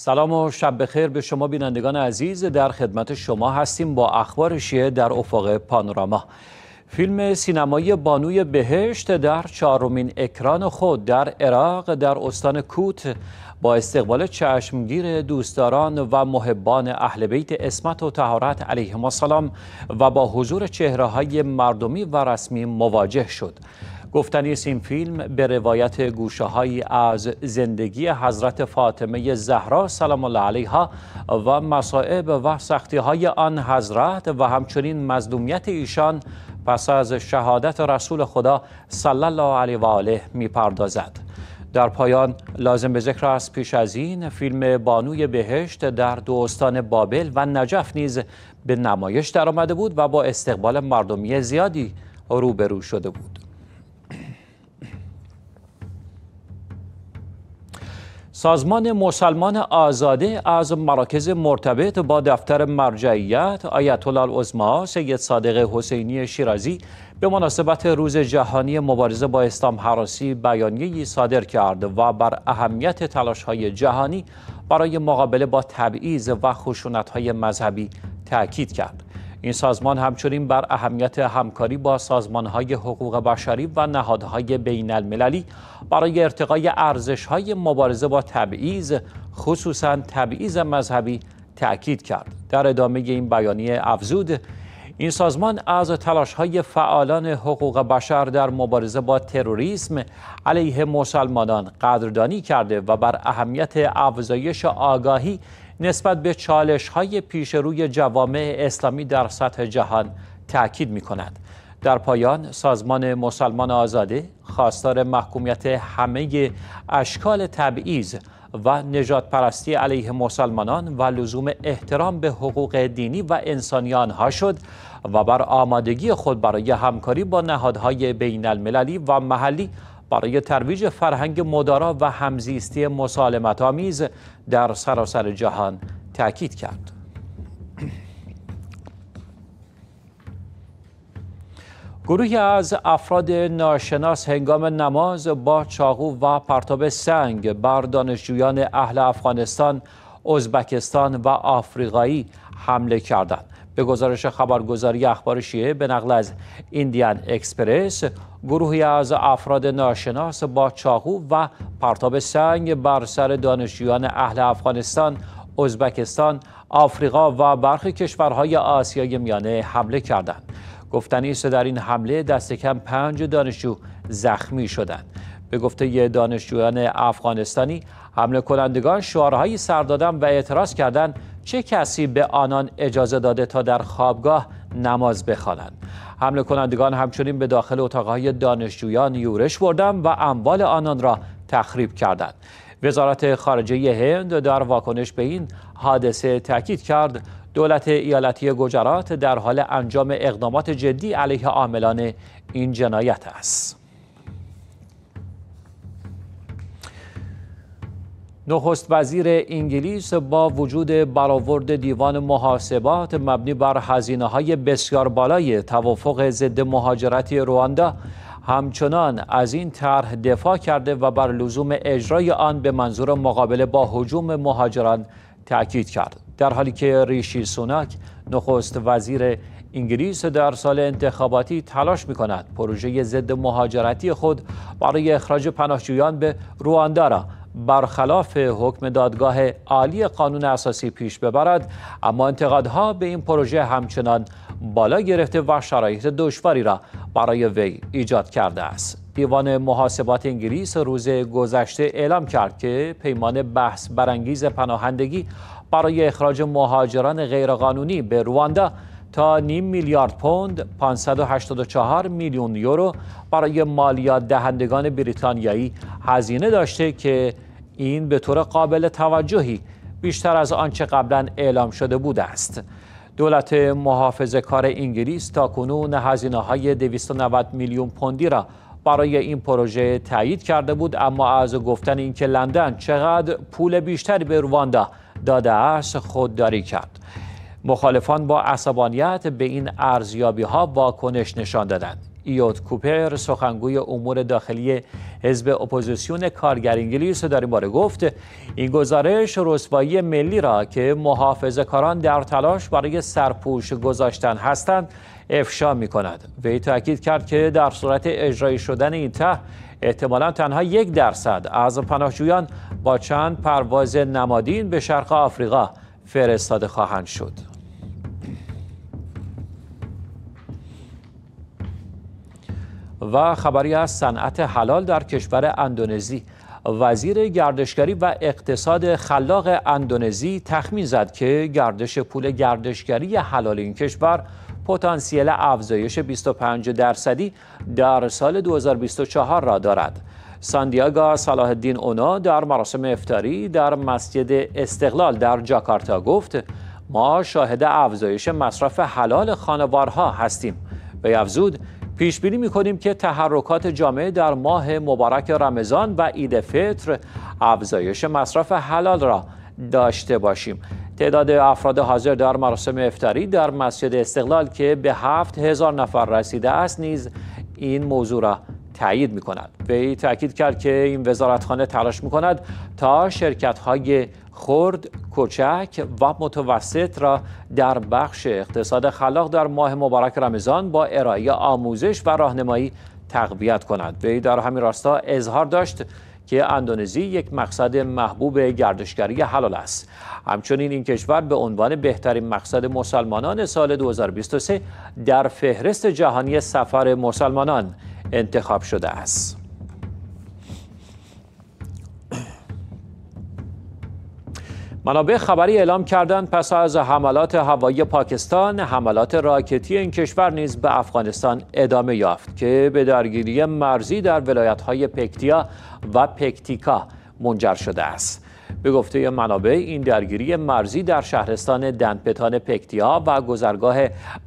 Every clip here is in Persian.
سلام و شب بخیر به شما بینندگان عزیز در خدمت شما هستیم با اخبار شیعه در افق پانوراما فیلم سینمایی بانوی بهشت در چهارمین اکران خود در عراق در استان کوت با استقبال چشمگیر دوستداران و محبان اهل بیت اسمت و تهارت علیهم السلام و با حضور چهره های مردمی و رسمی مواجه شد گفتنی این فیلم به روایت گوشه هایی از زندگی حضرت فاطمه زهرا سلام الله علیها و مصائب و سختی های آن حضرت و همچنین مظلومیت ایشان پس از شهادت رسول خدا صلی الله علیه و آله میپردازد در پایان لازم به ذکر است پیش از این فیلم بانوی بهشت در دو استان بابل و نجف نیز به نمایش درآمده بود و با استقبال مردمی زیادی روبرو شده بود سازمان مسلمان آزاده از مراکز مرتبط با دفتر مرجعیت آیت الله العظما سید صادق حسینی شیرازی به مناسبت روز جهانی مبارزه با اسلام حراسی ای صادر کرد و بر اهمیت های جهانی برای مقابله با تبعیض و های مذهبی تاکید کرد. این سازمان همچنین بر اهمیت همکاری با سازمانهای حقوق بشری و نهادهای بین المللی برای ارتقای ارزشهای مبارزه با تبعیض خصوصا تبعیض مذهبی تأکید کرد در ادامه این بیانیه افزود این سازمان از تلاش های فعالان حقوق بشر در مبارزه با تروریسم علیه مسلمانان قدردانی کرده و بر اهمیت افزایش آگاهی نسبت به چالش های پیش روی جوامع اسلامی در سطح جهان تاکید می کند. در پایان سازمان مسلمان آزاده خواستار محکومیت همه اشکال تبعیض و نجات پرستی علیه مسلمانان و لزوم احترام به حقوق دینی و انسانیان آنها شد و بر آمادگی خود برای همکاری با نهادهای بین المللی و محلی برای ترویج فرهنگ مدارا و همزیستی مسالمت آمیز در سراسر جهان تاکید کرد. گروهی از افراد ناشناس هنگام نماز با چاقو و پرتاب سنگ بر دانشجویان اهل افغانستان، ازبکستان و آفریقایی حمله کردند. به گزارش خبرگزاری اخبار شیعه به نقل از ایندیان اکسپرس گروهی از افراد ناشناس با چاقو و پرتاب سنگ بر سر دانشجویان اهل افغانستان ازبکستان آفریقا و برخی کشورهای آسیای میانه حمله کردند گفتنی است در این حمله دست کم پنج دانشجو زخمی شدند به گفته دانشجویان افغانستانی حمله کنندگان شعارهایی سر و اعتراض کردند چه کسی به آنان اجازه داده تا در خوابگاه نماز بخوانند حمله کنندگان همچنین به داخل اتاقهای دانشجویان یورش بردن و اموال آنان را تخریب کردند وزارت خارجه هند در واکنش به این حادثه تاکید کرد دولت ایالتی گجرات در حال انجام اقدامات جدی علیه عاملان این جنایت است نخست وزیر انگلیس با وجود برآورد دیوان محاسبات مبنی بر هزینه های بسیار بالای توافق ضد مهاجرتی رواندا همچنان از این طرح دفاع کرده و بر لزوم اجرای آن به منظور مقابله با حجوم مهاجران تاکید کرد در حالی که ریشی سوناک نخست وزیر انگلیس در سال انتخاباتی تلاش می کند پروژه ضد مهاجرتی خود برای اخراج پناهجویان به رواندا را برخلاف حکم دادگاه عالی قانون اساسی پیش ببرد اما انتقادها به این پروژه همچنان بالا گرفته و شرایط دشواری را برای وی ایجاد کرده است دیوان محاسبات انگلیس روز گذشته اعلام کرد که پیمان بحث برانگیز پناهندگی برای اخراج مهاجران غیرقانونی به رواندا تا نیم میلیارد پوند 584 میلیون یورو برای مالیات دهندگان بریتانیایی هزینه داشته که این به طور قابل توجهی بیشتر از آنچه قبلا اعلام شده بود است دولت محافظ کار انگلیس تا کنون هزینه های 290 میلیون پوندی را برای این پروژه تایید کرده بود اما از گفتن اینکه لندن چقدر پول بیشتری به رواندا داده است خودداری کرد مخالفان با عصبانیت به این ارزیابی ها واکنش نشان دادند ایوت کوپر سخنگوی امور داخلی حزب اپوزیسیون کارگر انگلیس در این باره گفت این گزارش رسوایی ملی را که محافظه کاران در تلاش برای سرپوش گذاشتن هستند افشا می کند وی تاکید کرد که در صورت اجرایی شدن این ته احتمالا تنها یک درصد از پناهجویان با چند پرواز نمادین به شرق آفریقا فرستاده خواهند شد و خبری از صنعت حلال در کشور اندونزی وزیر گردشگری و اقتصاد خلاق اندونزی تخمین زد که گردش پول گردشگری حلال این کشور پتانسیل افزایش 25 درصدی در سال 2024 را دارد. ساندیاگا صلاح الدین اونا در مراسم افتاری در مسجد استقلال در جاکارتا گفت ما شاهد افزایش مصرف حلال خانوارها هستیم. به افزود پیش بینی می کنیم که تحرکات جامعه در ماه مبارک رمضان و عید فطر افزایش مصرف حلال را داشته باشیم تعداد افراد حاضر در مراسم افتاری در مسجد استقلال که به هفت هزار نفر رسیده است نیز این موضوع را تایید می کند وی تاکید کرد که این وزارتخانه تلاش می کند تا شرکت های خرد، کوچک و متوسط را در بخش اقتصاد خلاق در ماه مبارک رمضان با ارائه آموزش و راهنمایی تقویت کند. وی در همین راستا اظهار داشت که اندونزی یک مقصد محبوب گردشگری حلال است. همچنین این کشور به عنوان بهترین مقصد مسلمانان سال 2023 در فهرست جهانی سفر مسلمانان انتخاب شده است. منابع خبری اعلام کردند پس از حملات هوایی پاکستان حملات راکتی این کشور نیز به افغانستان ادامه یافت که به درگیری مرزی در های پکتیا و پکتیکا منجر شده است به گفته منابع این درگیری مرزی در شهرستان دنپتان پکتیا و گذرگاه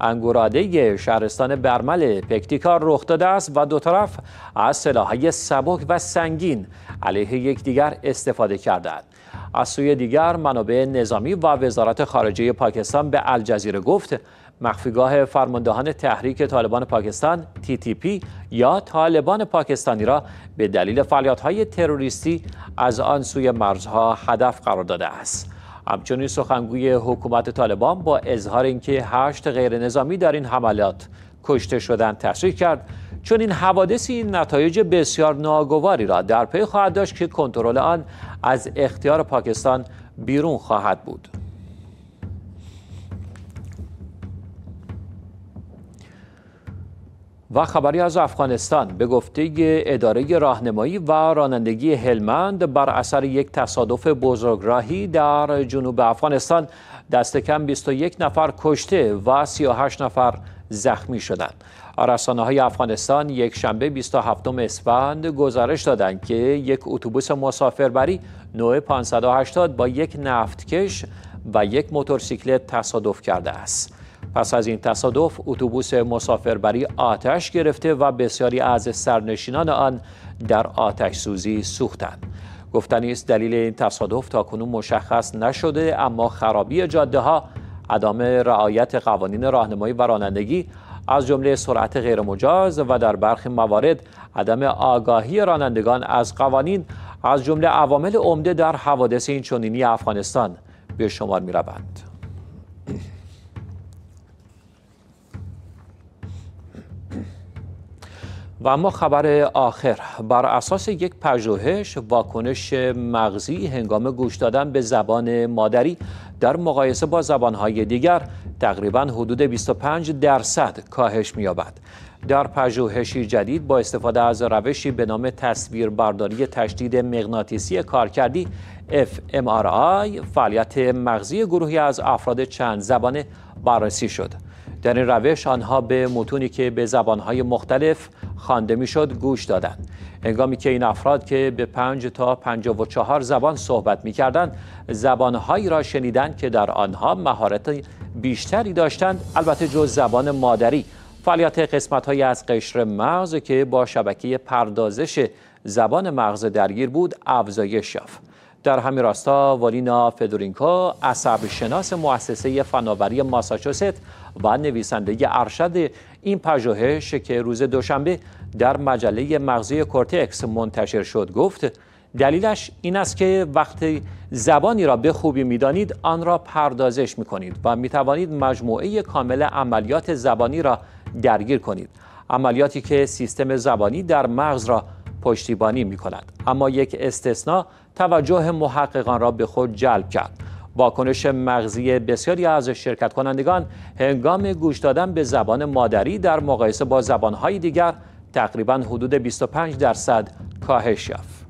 انگوراده شهرستان برمل پکتیکا رخ داده است و دو طرف از سلاحهای سبک و سنگین علیه یکدیگر استفاده کردند از سوی دیگر منابع نظامی و وزارت خارجه پاکستان به الجزیره گفت مخفیگاه فرماندهان تحریک طالبان پاکستان TTP یا طالبان پاکستانی را به دلیل فعالیت‌های تروریستی از آن سوی مرزها هدف قرار داده است. همچنین سخنگوی حکومت طالبان با اظهار اینکه هشت غیر نظامی در این حملات کشته شدن تصریح کرد چون این حوادثی نتایج بسیار ناگواری را در پی خواهد داشت که کنترل آن از اختیار پاکستان بیرون خواهد بود و خبری از افغانستان به گفته اداره راهنمایی و رانندگی هلمند بر اثر یک تصادف بزرگراهی در جنوب افغانستان دست کم 21 نفر کشته و 38 نفر زخمی شدند. رسانه های افغانستان یک شنبه 27 اسفند گزارش دادند که یک اتوبوس مسافربری نوع 580 با یک نفتکش و یک موتورسیکلت تصادف کرده است. پس از این تصادف اتوبوس مسافربری آتش گرفته و بسیاری از سرنشینان آن در آتش سوزی سوختند. گفتنی است دلیل این تصادف تا کنون مشخص نشده اما خرابی جاده ها عدم رعایت قوانین راهنمایی و رانندگی از جمله سرعت غیرمجاز و در برخی موارد عدم آگاهی رانندگان از قوانین از جمله عوامل عمده در حوادث این چنینی افغانستان به شمار می روند. و اما خبر آخر بر اساس یک پژوهش واکنش مغزی هنگام گوش دادن به زبان مادری در مقایسه با زبانهای دیگر تقریبا حدود 25 درصد کاهش می‌یابد. در پژوهشی جدید با استفاده از روشی به نام تصویربرداری تشدید مغناطیسی کارکردی fMRI فعالیت مغزی گروهی از افراد چند زبانه بررسی شد. در این روش آنها به متونی که به زبانهای مختلف خوانده میشد گوش دادند هنگامی که این افراد که به پنج تا پنج و زبان صحبت می کردن زبانهایی را شنیدند که در آنها مهارت بیشتری داشتند البته جز زبان مادری فعالیت قسمت های از قشر مغز که با شبکه پردازش زبان مغز درگیر بود افزایش یافت در همین راستا والینا فدورینکو عصب شناس مؤسسه فناوری ماساچوست و نویسنده ارشد این پژوهش که روز دوشنبه در مجله مغزی کورتکس منتشر شد گفت دلیلش این است که وقتی زبانی را به خوبی میدانید آن را پردازش می کنید و می توانید مجموعه کامل عملیات زبانی را درگیر کنید عملیاتی که سیستم زبانی در مغز را پشتیبانی می کند اما یک استثنا توجه محققان را به خود جلب کرد واکنش مغزی بسیاری از شرکت کنندگان هنگام گوش دادن به زبان مادری در مقایسه با زبانهای دیگر تقریبا حدود 25 درصد کاهش یافت.